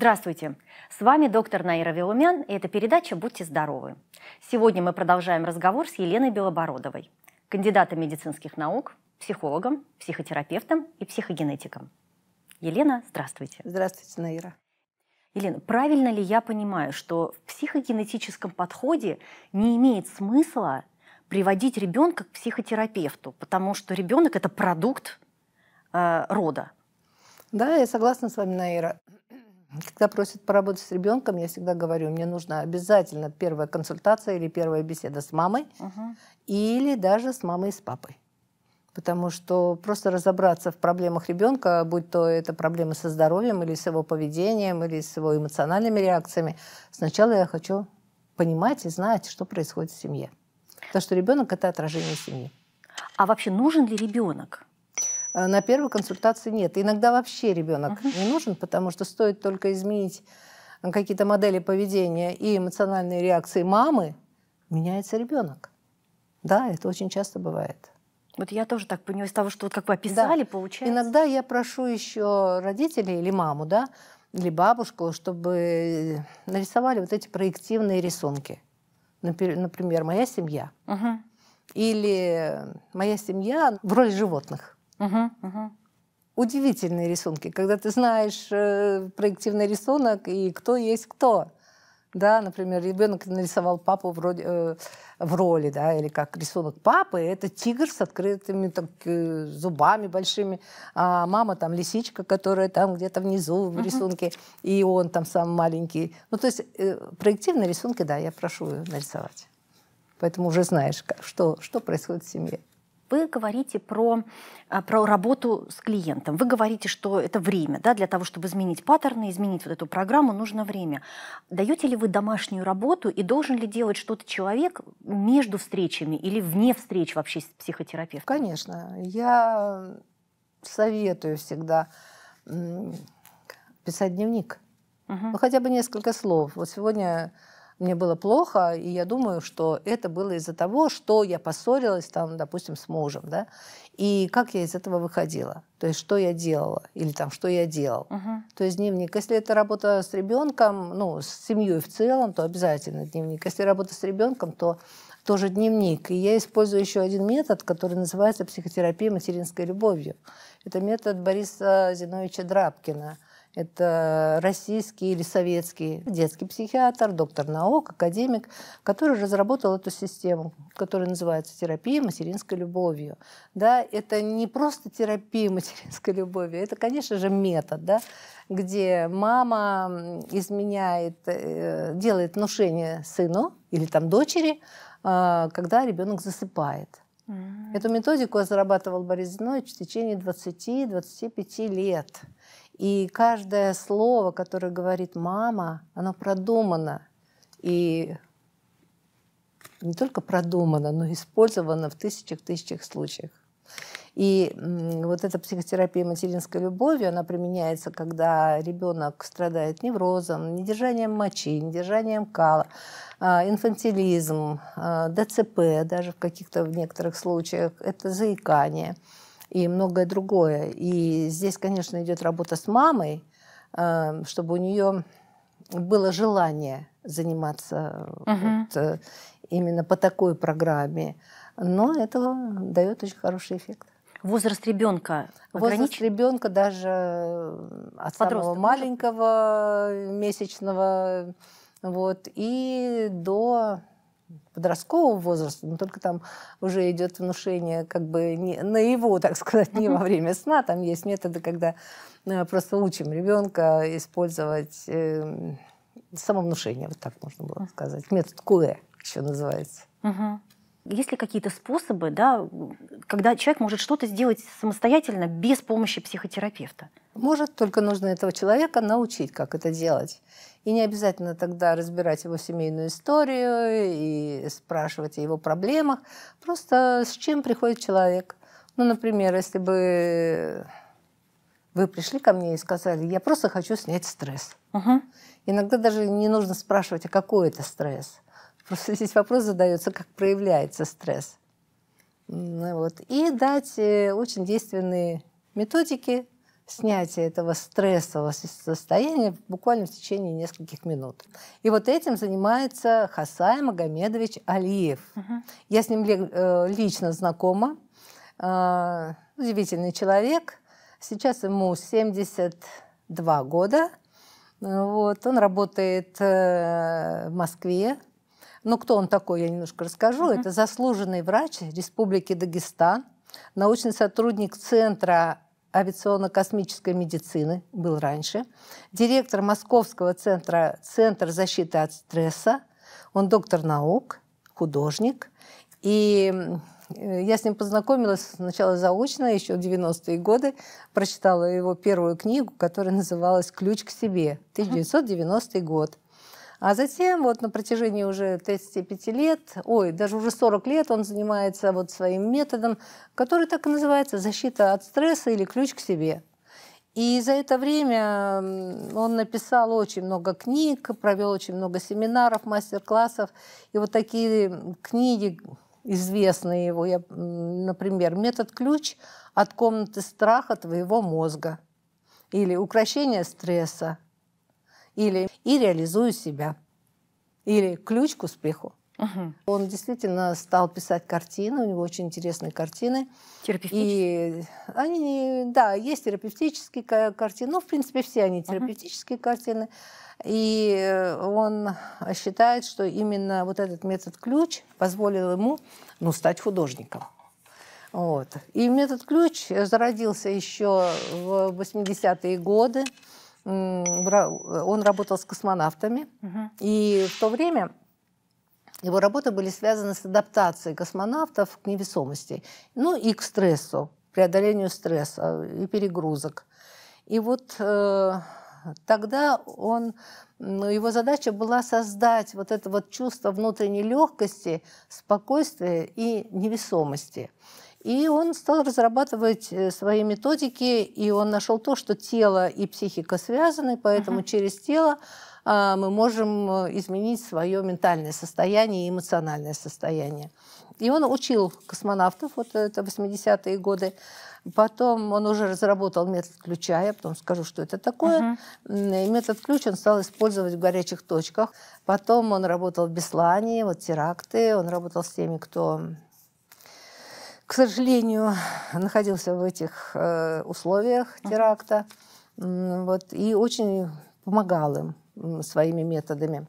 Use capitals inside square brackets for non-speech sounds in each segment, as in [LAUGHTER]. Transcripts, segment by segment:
Здравствуйте! С вами доктор Наира Вилумян, и это передача «Будьте здоровы». Сегодня мы продолжаем разговор с Еленой Белобородовой, кандидатом медицинских наук, психологом, психотерапевтом и психогенетиком. Елена, здравствуйте. Здравствуйте, Наира. Елена, правильно ли я понимаю, что в психогенетическом подходе не имеет смысла приводить ребенка к психотерапевту, потому что ребенок это продукт э, рода? Да, я согласна с вами, Наира. Когда просят поработать с ребенком, я всегда говорю, мне нужна обязательно первая консультация или первая беседа с мамой, угу. или даже с мамой и с папой. Потому что просто разобраться в проблемах ребенка, будь то это проблемы со здоровьем, или с его поведением, или с его эмоциональными реакциями, сначала я хочу понимать и знать, что происходит в семье. Потому что ребенок это отражение семьи. А вообще нужен ли ребенок? Э, на первой консультации нет. Иногда вообще ребенок uh-huh. не нужен, потому что стоит только изменить э, какие-то модели поведения и эмоциональные реакции мамы, меняется ребенок. Да, это очень часто бывает. Вот я тоже так поняла из того, что вот как вы описали, да. получается. Иногда я прошу еще родителей или маму, да, или бабушку, чтобы э, нарисовали вот эти проективные рисунки. Например, моя семья. Угу. Или моя семья в роли животных. Угу, угу. Удивительные рисунки, когда ты знаешь э, проективный рисунок и кто есть кто. Да, например, ребенок нарисовал папу вроде, э, в роли, да, или как рисунок папы, это тигр с открытыми так э, зубами большими, а мама там лисичка, которая там где-то внизу в рисунке, и он там сам маленький. Ну, то есть э, проективные рисунки, да, я прошу нарисовать. Поэтому уже знаешь, как, что, что происходит в семье. Вы говорите про, э, про работу с клиентом. Вы говорите, что это время. Да, для того, чтобы изменить паттерны, изменить вот эту программу, нужно время. Даете ли вы домашнюю работу и должен ли делать что-то человек между встречами или вне встреч вообще с психотерапевтом? Конечно. Я советую всегда писать дневник. Угу. Ну, хотя бы несколько слов. Вот сегодня мне было плохо, и я думаю, что это было из-за того, что я поссорилась там, допустим, с мужем, да, и как я из этого выходила, то есть что я делала или там что я делал, угу. то есть дневник. Если это работа с ребенком, ну с семьей в целом, то обязательно дневник. Если работа с ребенком, то тоже дневник. И я использую еще один метод, который называется психотерапия материнской любовью. Это метод Бориса Зиновича Драбкина – это российский или советский детский психиатр, доктор наук, академик, который разработал эту систему, которая называется терапия материнской любовью. Да, это не просто терапия материнской любовью, это, конечно же, метод, да, где мама изменяет, э, делает внушение сыну или там дочери, а, когда ребенок засыпает. Эту методику разрабатывал Борис Зинович в течение 20-25 лет. И каждое слово, которое говорит мама, оно продумано. И не только продумано, но использовано в тысячах-тысячах случаях. И вот эта психотерапия материнской любови, она применяется, когда ребенок страдает неврозом, недержанием мочи, недержанием кала, а, инфантилизм, а, ДЦП даже в каких-то в некоторых случаях, это заикание – и многое другое. И здесь, конечно, идет работа с мамой, э, чтобы у нее было желание заниматься угу. вот, э, именно по такой программе. Но это дает очень хороший эффект. Возраст ребенка. Ограничен? Возраст ребенка даже э, от Подросток, самого маленького может? месячного вот, и до подросткового возраста, но только там уже идет внушение как бы не, на его, так сказать, не во время сна. Там есть методы, когда э, просто учим ребенка использовать э, самовнушение, вот так можно было сказать. Метод КУЭ e еще называется. Угу есть ли какие-то способы, да, когда человек может что-то сделать самостоятельно без помощи психотерапевта? Может, только нужно этого человека научить, как это делать. И не обязательно тогда разбирать его семейную историю и спрашивать о его проблемах. Просто с чем приходит человек. Ну, например, если бы вы пришли ко мне и сказали, я просто хочу снять стресс. Угу. Иногда даже не нужно спрашивать, а какой это стресс. Просто здесь вопрос задается, как проявляется стресс. Ну вот. И дать э, очень действенные методики снятия этого стрессового состояния буквально в течение нескольких минут. И вот этим занимается Хасай Магомедович Алиев. Угу. Я с ним э, лично знакома. А, удивительный человек. Сейчас ему 72 года. Вот. Он работает э, в Москве ну кто он такой, я немножко расскажу. Mm-hmm. Это заслуженный врач Республики Дагестан, научный сотрудник Центра авиационно-космической медицины, был раньше, директор Московского центра Центр защиты от стресса, он доктор наук, художник. И э, я с ним познакомилась сначала заочно, еще в 90-е годы. Прочитала его первую книгу, которая называлась «Ключ к себе», 1990 год. А затем вот на протяжении уже 35 лет, ой, даже уже 40 лет он занимается вот своим методом, который так и называется «Защита от стресса» или «Ключ к себе». И за это время он написал очень много книг, провел очень много семинаров, мастер-классов. И вот такие книги, известные его, я, например, «Метод ключ от комнаты страха твоего мозга» или «Укращение стресса», или «И реализую себя». Или «Ключ к успеху». Угу. Он действительно стал писать картины, у него очень интересные картины. Терапевтические? И они, да, есть терапевтические картины, ну, в принципе, все они терапевтические угу. картины. И э, он считает, что именно вот этот метод ключ позволил ему ну, стать художником. Вот. И метод ключ зародился еще в 80-е годы он работал с космонавтами, угу. и в то время его работы были связаны с адаптацией космонавтов к невесомости, ну и к стрессу, преодолению стресса и перегрузок. И вот э, тогда он, ну, его задача была создать вот это вот чувство внутренней легкости, спокойствия и невесомости. И он стал разрабатывать э, свои методики, и он нашел то, что тело и психика связаны, поэтому Uh -huh. через тело а, мы можем э, изменить свое ментальное состояние и эмоциональное состояние. И он учил космонавтов, вот это 80-е годы. Потом он уже разработал метод ключа, я потом скажу, что это такое. Uh-huh. И метод ключ он стал использовать в горячих точках. Потом он работал в Беслане, вот теракты, он работал с теми, кто к сожалению, находился в этих э, условиях теракта. Вот, и очень помогал им своими методами.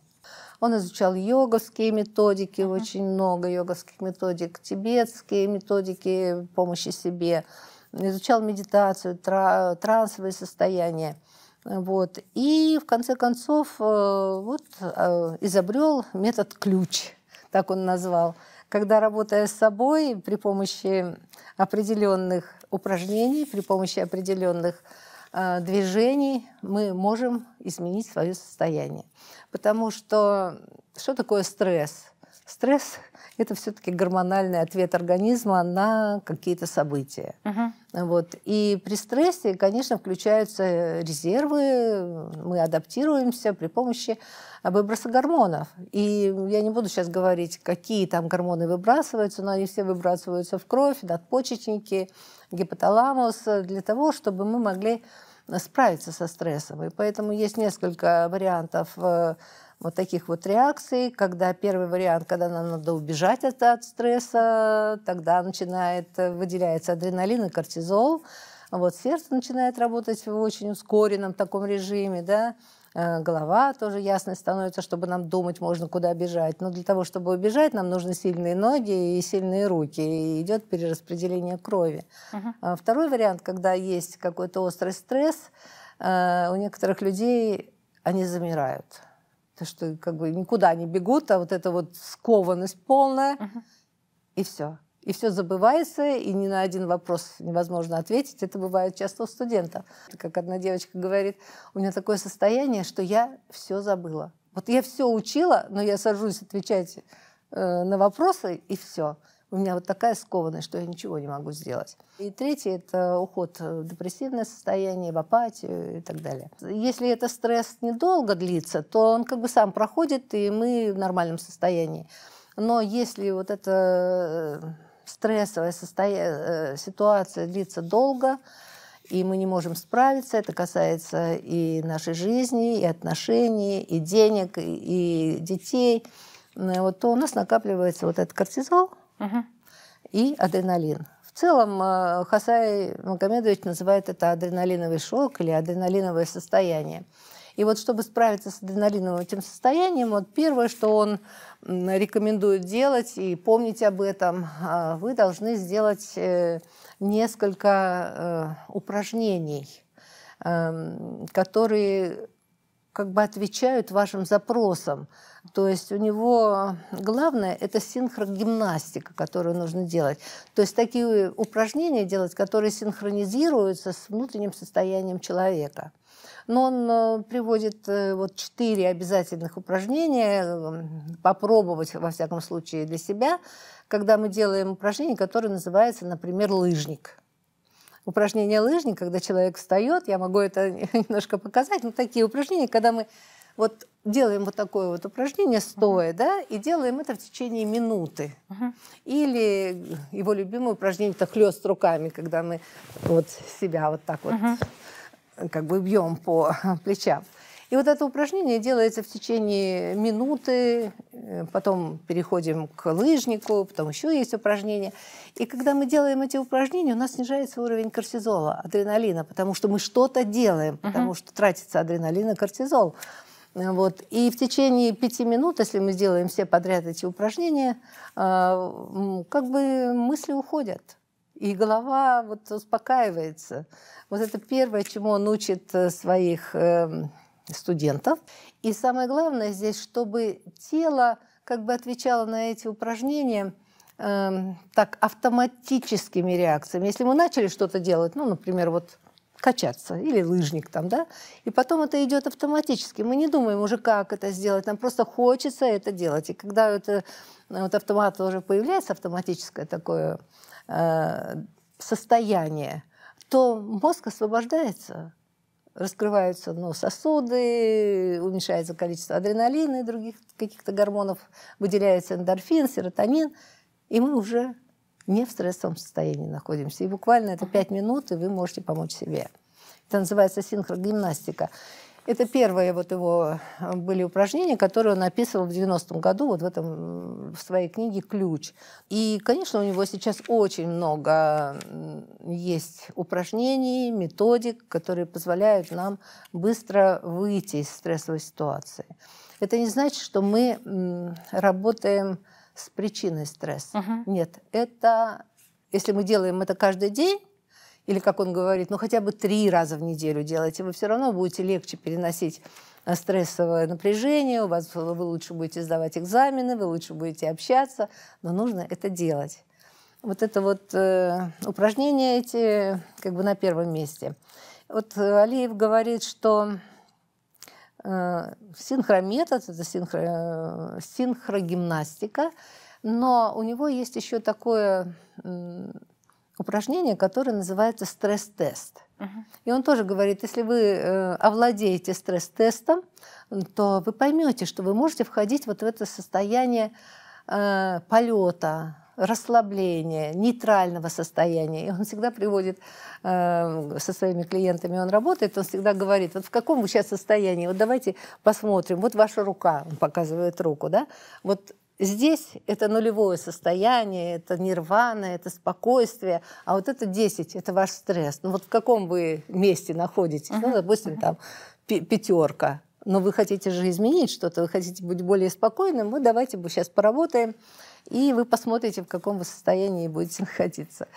Он изучал йоговские методики, mm-hmm. очень много йоговских методик, тибетские методики помощи себе, изучал медитацию, тра- трансовые состояния. Вот. И в конце концов э, вот, э, изобрел метод ключ, так он назвал когда работая с собой при помощи определенных упражнений, при помощи определенных э, движений мы можем изменить свое состояние. Потому что что такое стресс? Стресс – это все-таки гормональный ответ организма на какие-то события. Угу. Вот. И при стрессе, конечно, включаются э, резервы, мы адаптируемся при помощи выброса гормонов. И я не буду сейчас говорить, какие там гормоны выбрасываются, но они все выбрасываются в кровь, надпочечники, гипоталамус, э, для того, чтобы мы могли э, справиться со стрессом. И поэтому есть несколько вариантов вот таких вот реакций, когда первый вариант, когда нам надо убежать от, от стресса, тогда начинает э, выделяется адреналин и кортизол, вот сердце начинает работать в очень ускоренном таком режиме, да, э, голова тоже ясно становится, чтобы нам думать можно, куда бежать. Но для того, чтобы убежать, нам нужны сильные ноги и сильные руки. И идет перераспределение крови. Uh-huh. Второй вариант, когда есть какой-то острый стресс, э, у некоторых людей они замирают то что как бы никуда не бегут, а вот эта вот скованность полная, угу. и все. И все забывается, и ни на один вопрос невозможно ответить. Это бывает часто у студентов. Как одна девочка говорит, у меня такое состояние, что я все забыла. Вот я все учила, но я сажусь отвечать э, на вопросы, и все у меня вот такая скованность, что я ничего не могу сделать. И третье – это уход э, в депрессивное состояние, в апатию и так далее. Если это стресс недолго длится, то он как бы сам проходит, и мы в нормальном состоянии. Но если вот это э, стрессовая состоя... Э, ситуация длится долго, и мы не можем справиться. Это касается и нашей жизни, и отношений, и денег, и детей. Вот, то у нас накапливается вот этот кортизол, угу. и адреналин. В целом э, Хасай Магомедович называет это адреналиновый шок или адреналиновое состояние. И вот чтобы справиться с адреналиновым этим состоянием, вот первое, что он рекомендует делать, и помнить об этом, а вы должны сделать э, несколько э, упражнений, эм, которые как бы отвечают вашим запросам. То есть у него главное – это синхрогимнастика, которую нужно делать. То есть такие упражнения делать, которые синхронизируются с внутренним состоянием человека. Но он э, приводит э, вот четыре обязательных упражнения, э, попробовать, во всяком случае, для себя, когда мы делаем упражнение, которое называется, например, «лыжник» упражнения лыжни, когда человек встает, я могу это [LAUGHS] немножко показать, но ну, такие упражнения, когда мы вот делаем вот такое вот упражнение стоя, uh-huh. да, и делаем это в течение минуты. Uh-huh. Или его любимое упражнение это хлест руками, когда мы вот себя вот так вот uh-huh. как бы бьем по [LAUGHS] плечам. И вот это упражнение делается в течение минуты, э, потом переходим к лыжнику, потом еще есть упражнения. И когда мы делаем эти упражнения, у нас снижается уровень кортизола, адреналина, потому что мы что-то делаем, потому что тратится адреналин и кортизол. Э, вот. И в течение пяти минут, если мы сделаем все подряд эти упражнения, э, как бы мысли уходят. И голова вот успокаивается. Вот это первое, чему он учит своих эм, студентов. И самое главное здесь, чтобы тело как бы отвечало на эти упражнения э, так автоматическими реакциями. Если мы начали что-то делать, ну, например, вот качаться или лыжник там, да, и потом это идет автоматически. Мы не думаем уже, как это сделать, нам просто хочется это делать. И когда это вот автомат уже появляется, автоматическое такое э, состояние, то мозг освобождается раскрываются ну, сосуды, уменьшается количество адреналина и других каких-то гормонов, выделяется эндорфин, серотонин, и мы уже не в стрессовом состоянии находимся. И буквально это пять минут, и вы можете помочь себе. Это называется синхрогимнастика. Это первые вот его э, были упражнения, которые он описывал в 90-м году вот в, этом, в своей книге «Ключ». И, конечно, у него сейчас очень много есть упражнений, методик, которые позволяют нам быстро выйти из стрессовой ситуации. Это не значит, что мы работаем с причиной стресса. Угу. Нет, это если мы делаем это каждый день, или, как он говорит, ну хотя бы три раза в неделю делайте, вы все равно будете легче переносить э, стрессовое напряжение, у вас, вы лучше будете сдавать экзамены, вы лучше будете общаться, но нужно это делать. Вот это вот э, упражнения эти как бы на первом месте. Вот э, Алиев говорит, что э, синхрометод, это синхро, э, синхрогимнастика, но у него есть еще такое упражнение, которое называется стресс-тест. И он тоже говорит, если вы э, овладеете стресс-тестом, то вы поймете, что вы можете входить вот в это состояние э, полета, расслабления, нейтрального состояния. И он всегда приводит э, со своими клиентами, он работает, он всегда говорит, вот в каком вы сейчас состоянии, вот давайте посмотрим, вот ваша рука, он показывает руку, да, вот Здесь это нулевое состояние, это нирвана, это спокойствие, а вот это 10, это ваш стресс. Ну вот в каком вы месте находитесь? Uh-huh. Ну, допустим, там пятерка, но вы хотите же изменить что-то, вы хотите быть более спокойным, вот давайте сейчас поработаем и вы посмотрите, в каком вы состоянии будете [LAUGHS] находиться.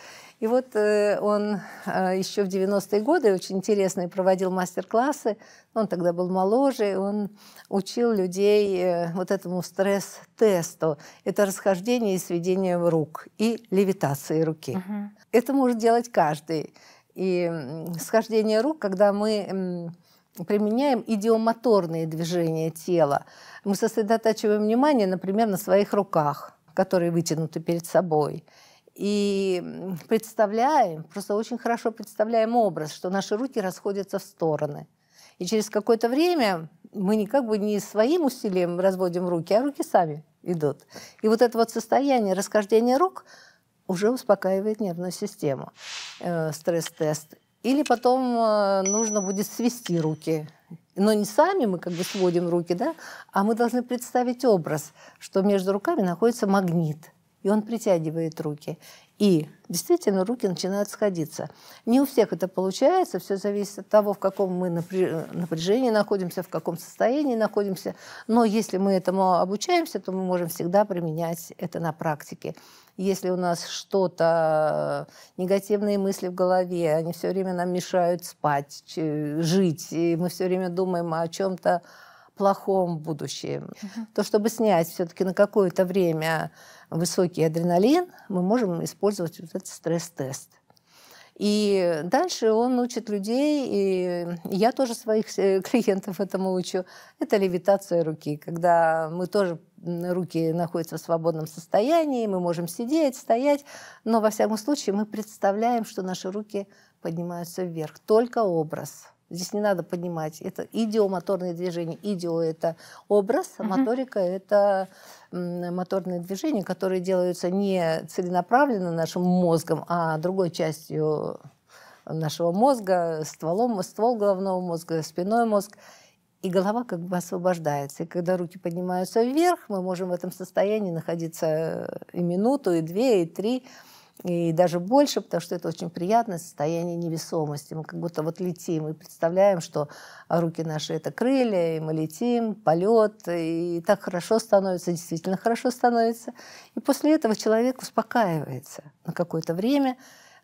И вот э, он э, еще в 90-е годы очень интересно проводил мастер-классы. Он тогда был моложе, он учил людей э, вот этому стресс-тесту. Это расхождение и сведение рук и левитации руки. Угу. Это может делать каждый. И схождение рук, когда мы применяем идиомоторные движения тела. Мы сосредотачиваем внимание, например, на своих руках которые вытянуты перед собой. И представляем, просто очень хорошо представляем образ, что наши руки расходятся в стороны. И через какое-то время мы никак бы не своим усилием разводим руки, а руки сами идут. И вот это вот состояние расхождения рук уже успокаивает нервную систему, э, стресс-тест. Или потом э, нужно будет свести руки. Но не сами мы как бы сводим руки, да, а мы должны представить образ, что между руками находится магнит – и он притягивает руки. И действительно руки начинают сходиться. Не у всех это получается, все зависит от того, в каком мы напряжении находимся, в каком состоянии находимся. Но если мы этому обучаемся, то мы можем всегда применять это на практике. Если у нас что-то, э, негативные мысли в голове, они все время нам мешают спать, жить, и мы все время думаем о чем-то плохом будущем, угу. то чтобы снять все-таки на какое-то время высокий адреналин, мы можем использовать вот этот стресс-тест. И дальше он учит людей, и я тоже своих э, [LAUGHS] клиентов этому учу. Это левитация руки, когда мы тоже руки находятся в свободном состоянии, мы можем сидеть, стоять, но во всяком случае мы представляем, что наши руки поднимаются вверх. Только образ – Здесь не надо поднимать. Это идиомоторные движения. Идио – это образ, а моторика – это моторные движения, которые делаются не целенаправленно нашим мозгом, а другой частью нашего мозга, стволом, ствол головного мозга, спиной мозг и голова как бы освобождается. И когда руки поднимаются вверх, мы можем в этом состоянии находиться и минуту, и две, и три и даже больше, потому что это очень приятное состояние невесомости. Мы как будто вот летим и представляем, что руки наши это крылья, и мы летим, полет, и так хорошо становится, действительно хорошо становится. И после этого человек успокаивается на какое-то время,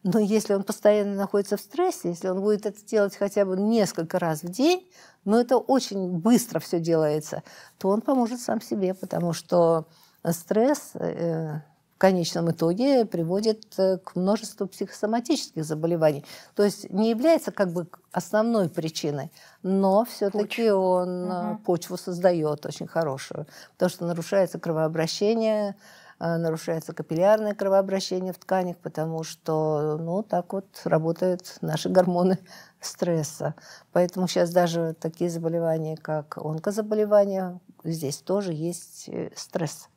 но если он постоянно находится в стрессе, если он будет это делать хотя бы несколько раз в день, но это очень быстро все делается, то он поможет сам себе, потому что стресс э, конечном итоге приводит э, к множеству психосоматических заболеваний. То есть не является как бы основной причиной, но все-таки он угу. почву создает очень хорошую, потому что нарушается кровообращение, э, нарушается капиллярное кровообращение в тканях, потому что, ну, так вот работают наши гормоны стресса. Поэтому сейчас даже такие заболевания, как онкозаболевания, здесь тоже есть стресс.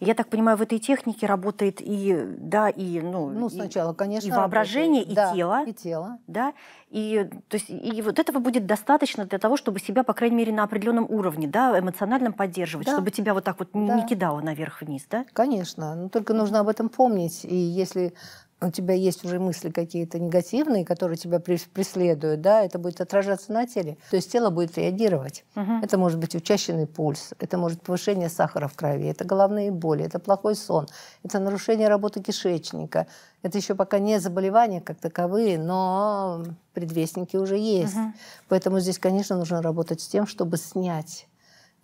Я так понимаю, в этой технике работает и, да, и, ну, ну сначала, и, конечно, и воображение, работает. и да, тело, и тело, да, и, то есть, и вот этого будет достаточно для того, чтобы себя, по крайней мере, на определенном уровне, да, эмоциональном поддерживать, да. чтобы тебя вот так вот да. не кидало наверх-вниз, да? Конечно, но только нужно об этом помнить, и если у тебя есть уже мысли какие-то негативные, которые тебя преследуют, да, это будет отражаться на теле. То есть тело будет реагировать. Угу. Это может быть учащенный пульс, это может повышение сахара в крови, это головные боли, это плохой сон, это нарушение работы кишечника. Это еще пока не заболевания как таковые, но предвестники уже есть. Угу. Поэтому здесь, конечно, нужно работать с тем, чтобы снять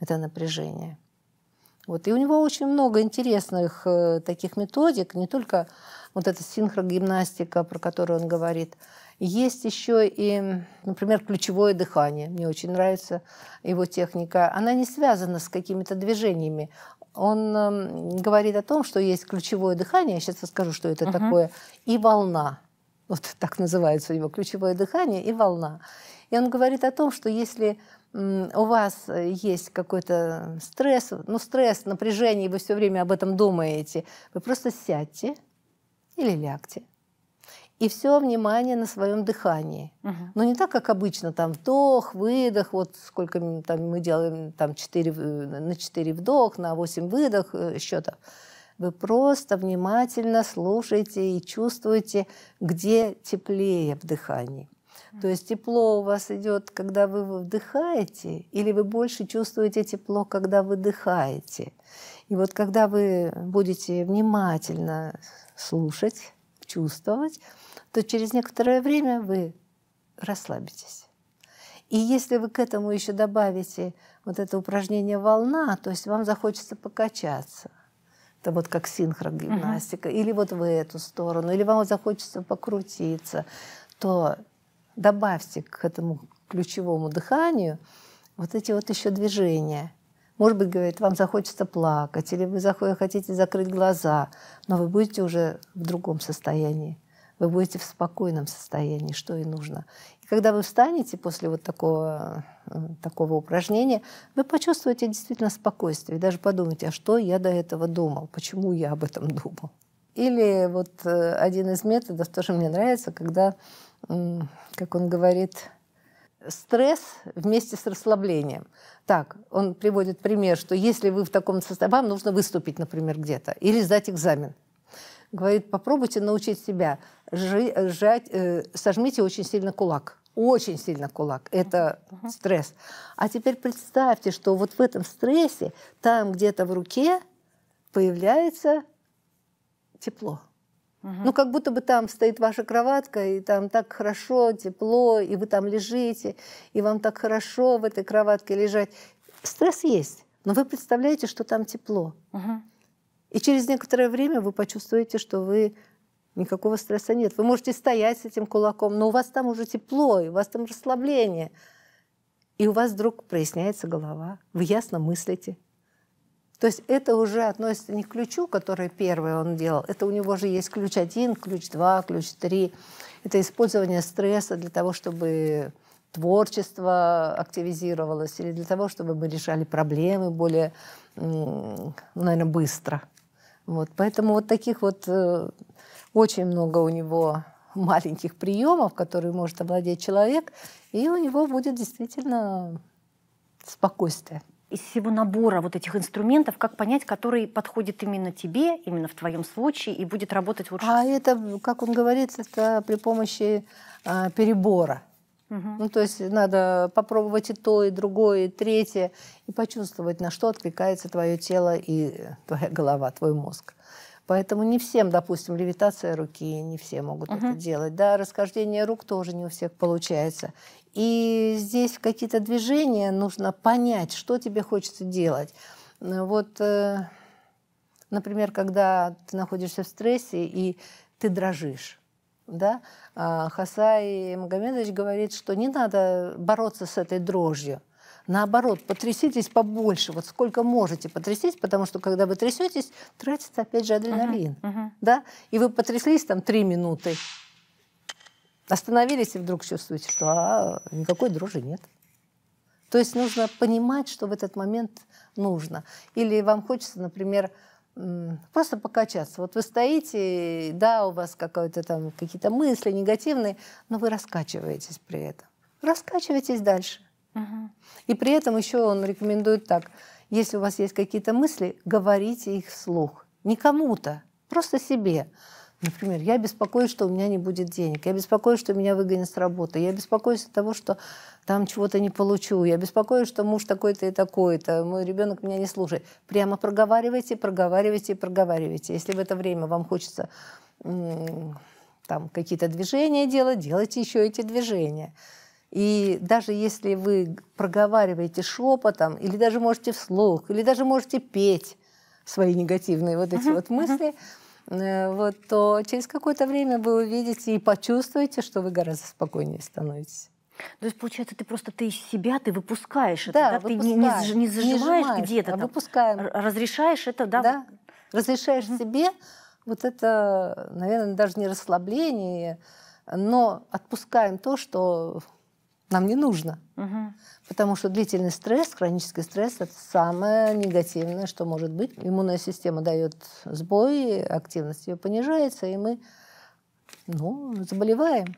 это напряжение. Вот. И у него очень много интересных э, таких методик, не только вот эта синхрогимнастика, про которую он говорит. Есть еще и, например, ключевое дыхание. Мне очень нравится его техника. Она не связана с какими-то движениями. Он эм, говорит о том, что есть ключевое дыхание, я сейчас расскажу, что это угу. такое, и волна. Вот так называется у него ключевое дыхание и волна. И он говорит о том, что если у вас есть какой-то стресс, ну стресс, напряжение, вы все время об этом думаете, вы просто сядьте, или лягте. И все внимание на своем дыхании. Угу. Но не так, как обычно, там вдох, выдох, вот сколько там, мы делаем там 4, э, на 4 вдох, на 8 выдох, счета. Э, Вы просто внимательно слушаете и чувствуете, где теплее в дыхании. То есть тепло у вас идет, когда вы вдыхаете, или вы больше чувствуете тепло, когда выдыхаете. И вот когда вы будете внимательно слушать, чувствовать, то через некоторое время вы расслабитесь. И если вы к этому еще добавите вот это упражнение волна, то есть вам захочется покачаться. Это вот как синхрогимнастика. Угу. Или вот в эту сторону. Или вам захочется покрутиться. То добавьте к этому ключевому дыханию вот эти вот еще движения. Может быть, говорит, вам захочется плакать, или вы хотите закрыть глаза, но вы будете уже в другом состоянии. Вы будете в спокойном состоянии, что и нужно. И когда вы встанете после вот такого, э, такого упражнения, вы почувствуете действительно спокойствие. И даже подумайте, а что я до этого думал, почему я об этом думал. Или вот э, один из методов тоже мне нравится, когда как он говорит, стресс вместе с расслаблением. Так, он приводит пример, что если вы в таком состоянии, вам нужно выступить, например, где-то, или сдать экзамен. Говорит, попробуйте научить себя сжать, э, сожмите очень сильно кулак. Очень сильно кулак. Это стресс. А теперь представьте, что вот в этом стрессе, там где-то в руке появляется тепло. Ну, как будто бы там стоит ваша кроватка, и там так хорошо, тепло, и вы там лежите, и вам так хорошо в этой кроватке лежать. Стресс есть, но вы представляете, что там тепло. Угу. И через некоторое время вы почувствуете, что вы никакого стресса нет. Вы можете стоять с этим кулаком, но у вас там уже тепло, и у вас там расслабление. И у вас вдруг проясняется голова, вы ясно мыслите, то есть это уже относится не к ключу, который первый он делал, это у него же есть ключ один, ключ два, ключ три. Это использование стресса для того, чтобы творчество активизировалось или для того, чтобы мы решали проблемы более, ну, наверное, быстро. Вот. Поэтому вот таких вот э, очень много у него маленьких приемов, которые может обладать человек, и у него будет действительно спокойствие из всего набора вот этих инструментов, как понять, который подходит именно тебе, именно в твоем случае, и будет работать лучше? А это, как он говорит, это при помощи э, перебора. Угу. Ну, то есть надо попробовать и то, и другое, и третье, и почувствовать, на что откликается твое тело и твоя голова, твой мозг. Поэтому не всем, допустим, левитация руки, не все могут угу. это делать. Да, расхождение рук тоже не у всех получается. И здесь какие-то движения нужно понять, что тебе хочется делать. Вот, э, например, когда ты находишься в стрессе и ты дрожишь. Да? А Хасай Магомедович говорит, что не надо бороться с этой дрожью. Наоборот, потряситесь побольше, вот сколько можете потрясить, потому что когда вы трясетесь, тратится опять же адреналин. Uh-huh, uh-huh. Да? И вы потряслись там три минуты, остановились и вдруг чувствуете, что а, никакой дрожи нет. То есть нужно понимать, что в этот момент нужно. Или вам хочется, например, просто покачаться. Вот вы стоите, да, у вас какое то там какие-то мысли негативные, но вы раскачиваетесь при этом. Раскачивайтесь дальше. Угу. И при этом еще он рекомендует так. Если у вас есть какие-то мысли, говорите их вслух. Не кому-то, просто себе. Например, я беспокоюсь, что у меня не будет денег, я беспокоюсь, что меня выгонят с работы, я беспокоюсь от того, что там чего-то не получу, я беспокоюсь, что муж такой-то и такой-то, мой ребенок меня не слушает. Прямо проговаривайте, проговаривайте, проговаривайте. Если в это время вам хочется там какие-то движения делать, делайте еще эти движения. И даже если вы проговариваете шепотом, или даже можете вслух, или даже можете петь свои негативные вот эти uh-huh. вот мысли, uh-huh. вот, то через какое-то время вы увидите и почувствуете, что вы гораздо спокойнее становитесь. То есть, получается, ты просто ты себя, ты выпускаешь да, это, да? ты не, не, не зажимаешь, не где-то, а там, разрешаешь это, да? да. Разрешаешь угу. себе вот это, наверное, даже не расслабление, но отпускаем то, что нам не нужно. Угу. Потому что длительный стресс, хронический стресс – это самое негативное, что может быть. Иммунная система дает сбой, активность ее понижается, и мы ну, заболеваем.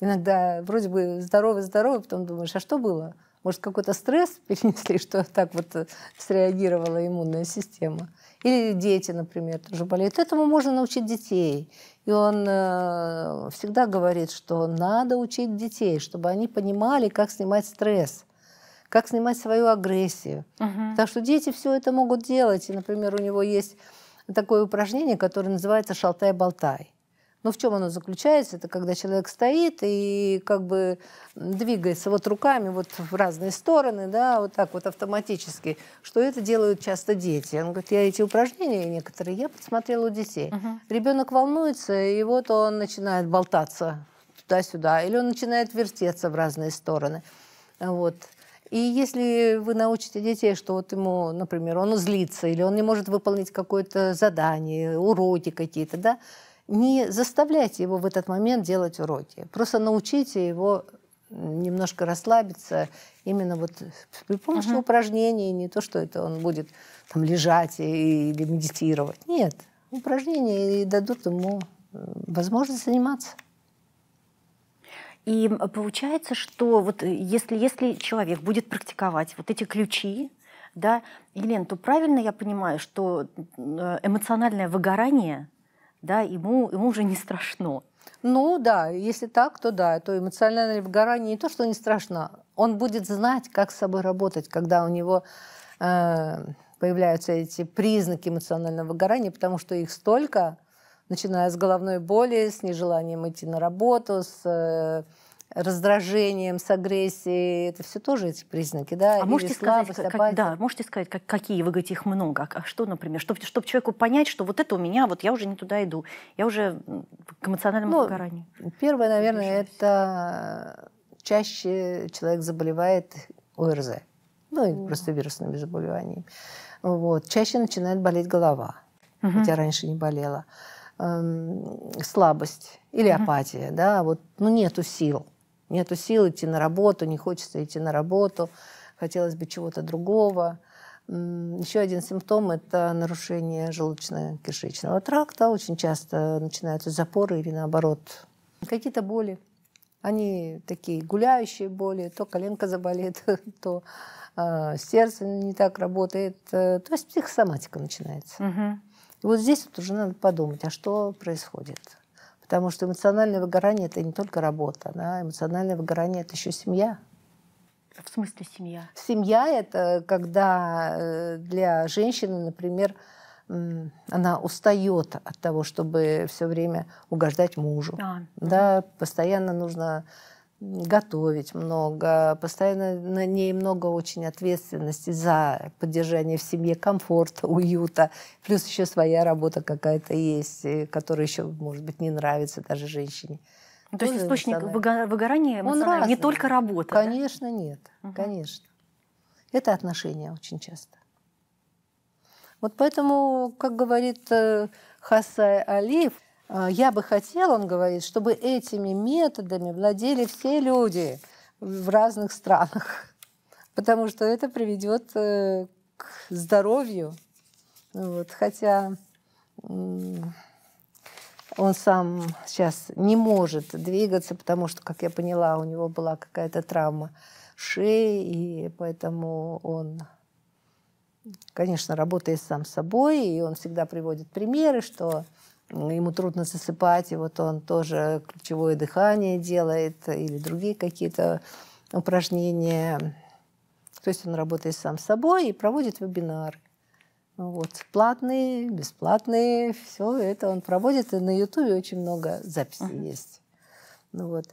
Иногда вроде бы здоровы-здоровы, а потом думаешь, а что было? Может, какой-то стресс [LAUGHS] перенесли, что так вот э, среагировала иммунная система. Или дети, например, тоже болеют. Этому можно научить детей. И он э, всегда говорит, что надо учить детей, чтобы они понимали, как снимать стресс как снимать свою агрессию. Угу. Так что дети все это могут делать. И, например, у него есть такое упражнение, которое называется «шалтай-болтай». Но в чем оно заключается? Это когда человек стоит и как бы двигается вот руками вот в разные стороны, да, вот так вот автоматически, что это делают часто дети. Он говорит, я эти упражнения некоторые я подсмотрела у детей. Угу. Ребенок волнуется, и вот он начинает болтаться туда-сюда, или он начинает вертеться в разные стороны. Вот. И если вы научите детей, что вот ему, например, он злится, или он не может выполнить какое-то задание, уроки какие-то, да, не заставляйте его в этот момент делать уроки. Просто научите его немножко расслабиться именно вот при помощи uh-huh. упражнений, не то, что это он будет там лежать и, или медитировать. Нет, упражнения и дадут ему возможность заниматься. И получается, что вот э, если, если человек будет практиковать вот эти ключи, да, Елена, то правильно я понимаю, что э, эмоциональное выгорание – да, ему, ему уже не страшно. Ну да, если так, то да, то эмоциональное выгорание не то, что не страшно, он будет знать, как с собой работать, когда у него э, появляются эти признаки эмоционального выгорания, потому что их столько, начиная с головной боли, с нежеланием идти на работу, с э, раздражением, с агрессией, это все тоже эти признаки, да? А Или можете слабость, сказать, как, да, можете сказать, как, какие вы говорите, их много, а, а что, например, чтобы, чтобы человеку понять, что вот это у меня, вот я уже не туда иду, я уже к эмоциональному ну, выгоранию. Первое, наверное, это чаще человек заболевает ОРЗ, ну, mm. просто вирусными заболеваниями. Вот. Чаще начинает болеть голова, mm-hmm. хотя раньше не болела. Эм, слабость или mm-hmm. апатия, да, вот, ну, нету сил. Нету сил идти на работу, не хочется идти на работу, хотелось бы чего-то другого. Еще один симптом – это нарушение желудочно-кишечного тракта. Очень часто начинаются запоры или, наоборот, какие-то боли. Они такие гуляющие боли. То коленка заболеет, [LAUGHS] то а, сердце не так работает. Э, то есть психосоматика начинается. Угу. И вот здесь вот уже надо подумать, а что происходит. Потому что эмоциональное выгорание – это не только работа. Да? Эмоциональное выгорание – это еще семья. А в смысле семья? Семья – это когда э, для женщины, например, она устает от того, чтобы все время угождать мужу. А, да, угу. постоянно нужно готовить много, постоянно на ней много очень ответственности за поддержание в семье комфорта, уюта, плюс еще своя работа какая-то есть, э, которая еще, может быть, не нравится даже женщине. То есть источник выгорания Он разный. не только работа? Конечно, да? нет, угу. конечно. Это отношения очень часто. Вот поэтому, как говорит э, Хасай Алиев, а, я бы хотел, он говорит, чтобы этими методами владели все люди в разных странах, [LAUGHS] потому что это приведет э, к здоровью. Вот, хотя он сам сейчас не может двигаться, потому что, как я поняла, у него была какая-то травма шеи, и поэтому он, конечно, работает сам собой, и он всегда приводит примеры, что ну, ему трудно засыпать, и вот он тоже ключевое дыхание делает или другие какие-то упражнения. То есть он работает сам с собой и проводит вебинары. Ну вот, платные, бесплатные, все это он проводит. И на Ютубе очень много записей uh-huh. есть. Ну вот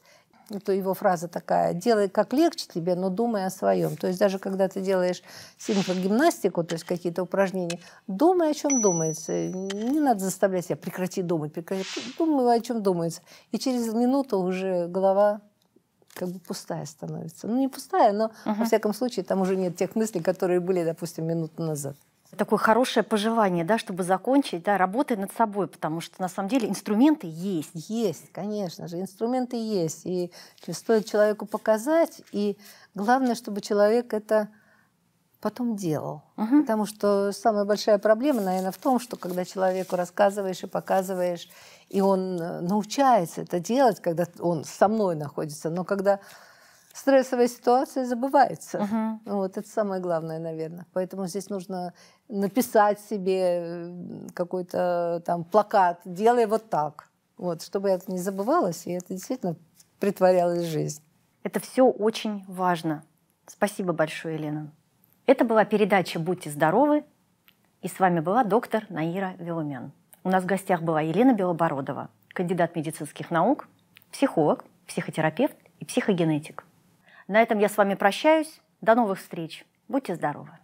это его фраза такая, делай как легче тебе, но думай о своем. То есть даже когда ты делаешь синхрогимнастику, то есть какие-то упражнения, думай, о чем думается. Не надо заставлять себя прекрати думать, прекрати, думай, о чем думается. И через минуту уже голова как бы пустая становится. Ну, не пустая, но, uh во всяком случае, там уже нет тех мыслей, которые были, допустим, минуту назад такое хорошее пожелание, да, чтобы закончить, да, работая над собой, потому что на самом деле инструменты есть. Есть, конечно же, инструменты есть. И стоит человеку показать, и главное, чтобы человек это потом делал. Угу. Потому что самая большая проблема, наверное, в том, что когда человеку рассказываешь и показываешь, и он э, научается это делать, когда он со мной находится, но когда стрессовая ситуация забывается. Угу. Вот это самое главное, наверное. Поэтому здесь нужно написать себе э, какой-то там плакат, делай вот так. Вот, чтобы это не забывалось, и это действительно притворялась жизнь. Это все очень важно. Спасибо большое, Елена. Это была передача «Будьте здоровы». И с вами была доктор Наира Велумян. У нас в гостях была Елена Белобородова, кандидат медицинских наук, психолог, психотерапевт и психогенетик. На этом я с вами прощаюсь. До новых встреч. Будьте здоровы.